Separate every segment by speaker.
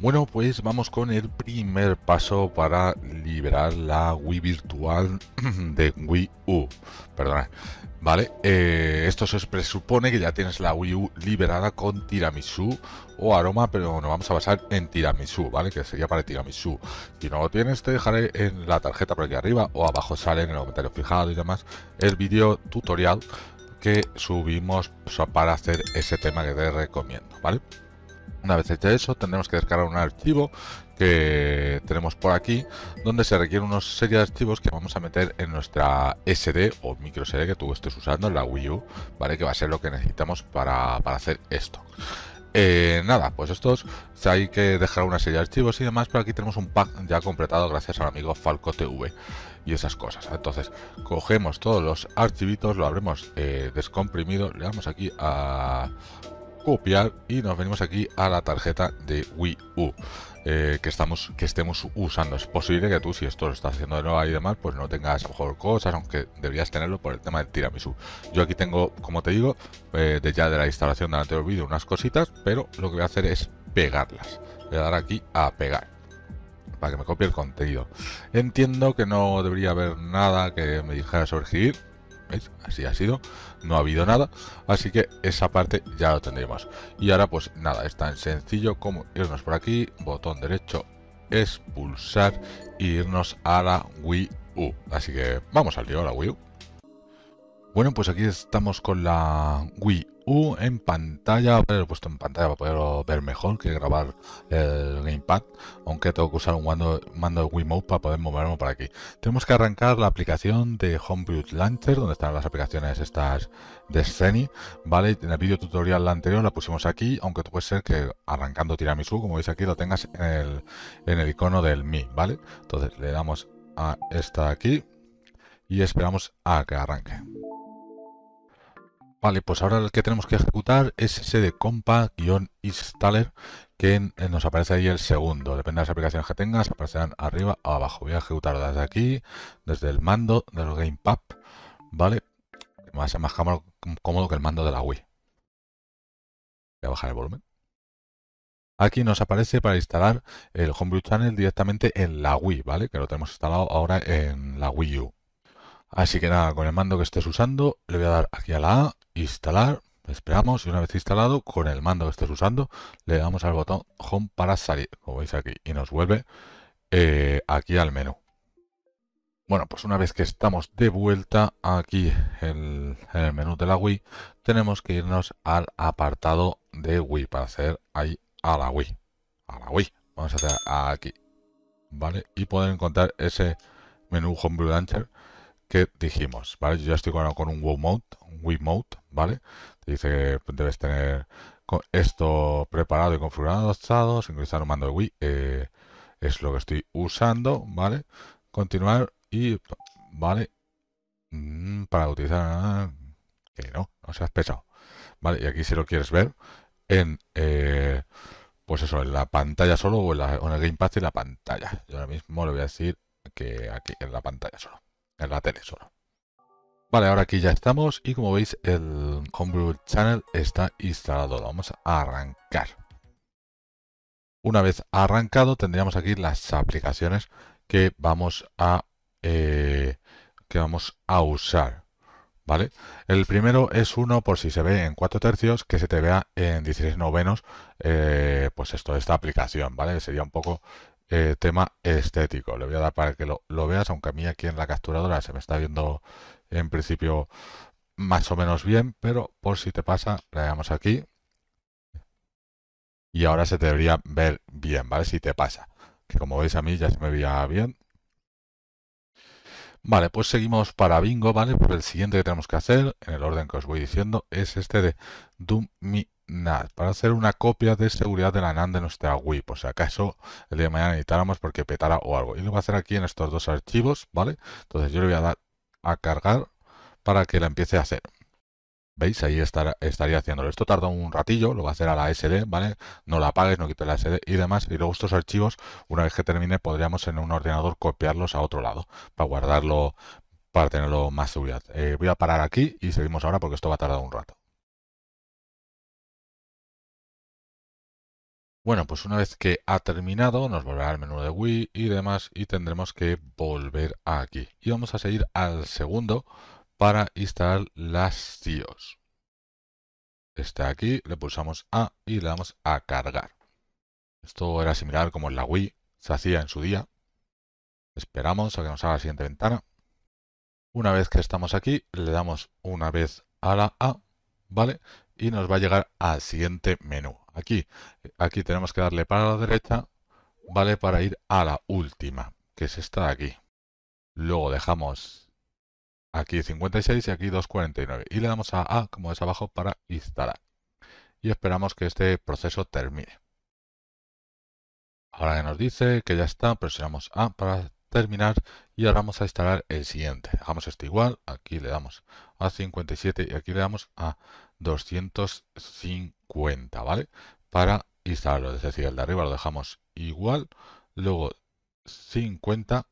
Speaker 1: Bueno, pues vamos con el primer paso para liberar la Wii virtual de Wii U. Perdona. Vale, eh, esto se presupone que ya tienes la Wii U liberada con Tiramisu o aroma, pero nos vamos a basar en Tiramisu, ¿vale? Que sería para Tiramisu, Si no lo tienes, te dejaré en la tarjeta por aquí arriba o abajo sale en el comentario fijado y demás el vídeo tutorial que subimos para hacer ese tema que te recomiendo, ¿vale? Una vez hecho eso, tendremos que descargar un archivo que tenemos por aquí, donde se requieren una serie de archivos que vamos a meter en nuestra SD o micro SD que tú estés usando, la Wii U, ¿vale? Que va a ser lo que necesitamos para, hacer esto. Eh, nada, pues estos hay que dejar una serie de archivos y demás, pero aquí tenemos un pack ya completado gracias al amigo Falco TV y esas cosas. Entonces, cogemos todos los archivitos, lo habremos eh, descomprimido, le damos aquí a copiar y nos venimos aquí a la tarjeta de Wii U. Eh, que estamos que estemos usando es posible que tú si esto lo estás haciendo de nuevo y demás pues no tengas a lo mejor cosas aunque deberías tenerlo por el tema del tiramisu yo aquí tengo como te digo eh, de ya de la instalación del anterior vídeo unas cositas pero lo que voy a hacer es pegarlas voy a dar aquí a pegar para que me copie el contenido entiendo que no debería haber nada que me dijera sobre ¿Veis? Así ha sido, no ha habido nada, así que esa parte ya lo tendremos. Y ahora pues nada, es tan sencillo como irnos por aquí, botón derecho, expulsar e irnos a la Wii U. Así que vamos al lío a la Wii U. Bueno, pues aquí estamos con la Wii U en pantalla. Lo he puesto en pantalla para poder ver mejor que grabar el Gamepad. Aunque tengo que usar un mando, mando de Wiimote para poder moverme por aquí. Tenemos que arrancar la aplicación de Homebrew Launcher, donde están las aplicaciones estas de Sceni. ¿vale? En el vídeo tutorial anterior la pusimos aquí, aunque puede ser que arrancando Tiramisu, como veis aquí, lo tengas en el, icono del Mi, ¿vale? Entonces le damos a esta aquí y esperamos a que arranque. Vale, pues ahora el que tenemos que ejecutar es ese de compa-installer que eh, nos aparece ahí el segundo. Depende de las aplicaciones que tengas, aparecerán arriba o abajo. Voy a ejecutar desde aquí, desde el mando del GamePad, ¿vale? Va a ser más cómodo que el mando de la Wii. Voy a bajar el volumen. Aquí nos aparece para instalar el Homebrew Channel directamente en la Wii, ¿vale? Que lo tenemos instalado ahora en la Wii U. Así que nada, con el mando que estés usando, le voy a dar aquí a la A, instalar, esperamos y una vez instalado, con el mando que estés usando, le damos al botón Home para salir, como veis aquí, y nos vuelve eh, aquí al menú. Bueno, pues una vez que estamos de vuelta aquí en, el menú de la Wii, tenemos que irnos al apartado de Wii para hacer ahí a la Wii. A la Wii. Vamos a hacer aquí. ¿Vale? Y poder encontrar ese menú Homebrew Launcher que dijimos, ¿vale? Yo estoy con, un Wii Mode, un Mode, ¿vale? dice que debes tener esto preparado y configurado, sin utilizar un mando de Wii, eh, es lo que estoy usando, ¿vale? Continuar y, ¿vale? Mm, para utilizar... Ah, que no, no ha pesado. ¿Vale? Y aquí si lo quieres ver en... Eh, pues eso, en la pantalla solo o en, la, el gamepad y la pantalla. Yo ahora mismo le voy a decir que aquí en la pantalla solo en la solo. Vale, ahora aquí ya estamos y como veis el Homebrew Channel está instalado. vamos a arrancar. Una vez arrancado tendríamos aquí las aplicaciones que vamos a, eh, que vamos a usar. ¿Vale? El primero es uno por si se ve en 4 tercios, que se te vea en 16 novenos, eh, pues esto, de esta aplicación, ¿vale? Sería un poco eh, tema estético. Le voy a dar para que lo, veas, aunque a mí aquí en la capturadora se me está viendo en principio más o menos bien, pero por si te pasa, le damos aquí. Y ahora se te debería ver bien, ¿vale? Si te pasa. Que como veis a mí ya se me veía bien. Vale, pues seguimos para bingo, ¿vale? Pues el siguiente que tenemos que hacer, en el orden que os voy diciendo, es este de doom nada, para hacer una copia de seguridad de la NAND de nuestra Wii, por si acaso el día de mañana necesitáramos porque petara o algo. Y lo va a hacer aquí en estos dos archivos, ¿vale? Entonces yo le voy a dar a cargar para que la empiece a hacer. ¿Veis? Ahí estaría haciéndolo. Esto tarda un ratillo, lo va a hacer a la SD, ¿vale? No la apagues, no quites la SD y demás. Y luego estos archivos, una vez que termine, podríamos en un ordenador copiarlos a otro lado para guardarlo, para tenerlo más seguridad. Eh, voy a parar aquí y seguimos ahora porque esto va a tardar un rato. Bueno, pues una vez que ha terminado, nos volverá al menú de Wii y demás y tendremos que volver aquí. Y vamos a seguir al segundo para instalar las CIOs. E este aquí, le pulsamos A y le damos a cargar. Esto era similar como en la Wii se hacía en su día. Esperamos a que nos haga la siguiente ventana. Una vez que estamos aquí, le damos una vez a la A, ¿vale? Y nos va a llegar al siguiente menú aquí. Aquí tenemos que darle para la derecha, ¿vale? Para ir a la última, que es esta de aquí. Luego dejamos aquí 56 y aquí 249. Y le damos a A, como es abajo, para instalar. Y esperamos que este proceso termine. Ahora que nos dice que ya está, presionamos A para terminar y ahora vamos a instalar el siguiente. Dejamos esto igual, aquí le damos a 57 y aquí le damos a 250, ¿vale? Para instalarlo, es decir, el de arriba lo dejamos igual, luego 50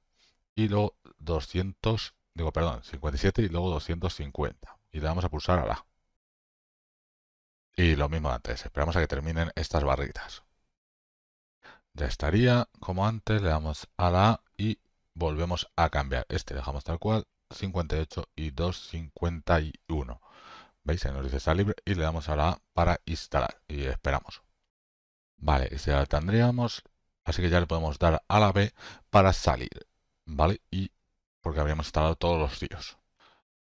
Speaker 1: y luego 200, digo, perdón, 57 y luego 250. Y le vamos a pulsar a la. Y lo mismo antes, esperamos a que terminen estas barritas. Ya estaría, como antes, le damos a la y volvemos a cambiar. Este dejamos tal cual, 58 y 251 veis se nos está libre y le damos ahora para instalar y esperamos vale este ya lo tendríamos así que ya le podemos dar a la B para salir vale y porque habríamos instalado todos los días.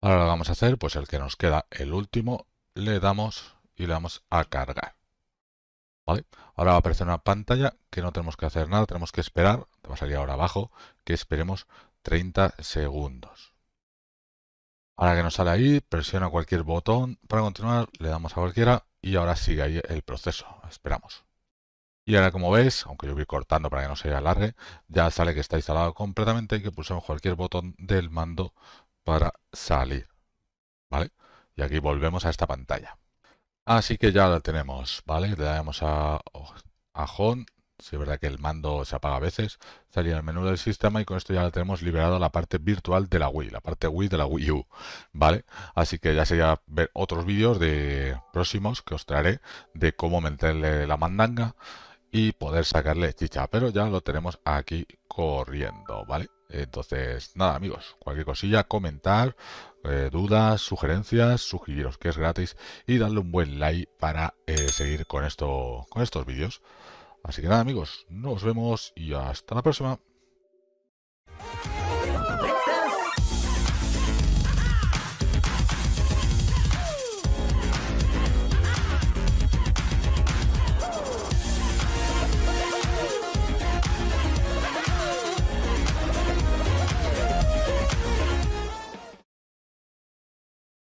Speaker 1: ahora lo vamos a hacer pues el que nos queda el último le damos y le damos a cargar ¿Vale? Ahora va a aparecer una pantalla que no tenemos que hacer nada, tenemos que esperar, te va a salir ahora abajo, que esperemos 30 segundos. Ahora que nos sale ahí, presiona cualquier botón para continuar, le damos a cualquiera y ahora sigue ahí el proceso. Esperamos. Y ahora como veis, aunque yo voy cortando para que no se alargue, ya sale que está instalado completamente y que pulsamos cualquier botón del mando para salir. ¿Vale? Y aquí volvemos a esta pantalla. Así que ya la tenemos, ¿vale? Le damos a, a Home si es verdad que el mando se apaga a veces, salía el menú del sistema y con esto ya tenemos liberado la parte virtual de la Wii, la parte Wii de la Wii U, ¿vale? Así que ya sería ver otros vídeos de próximos que os traeré de cómo meterle la mandanga y poder sacarle chicha, pero ya lo tenemos aquí corriendo, ¿vale? Entonces, nada amigos, cualquier cosilla, comentar, eh, dudas, sugerencias, suscribiros que es gratis y darle un buen like para eh, seguir con, esto, con estos vídeos. Así que nada amigos, nos vemos y hasta la próxima.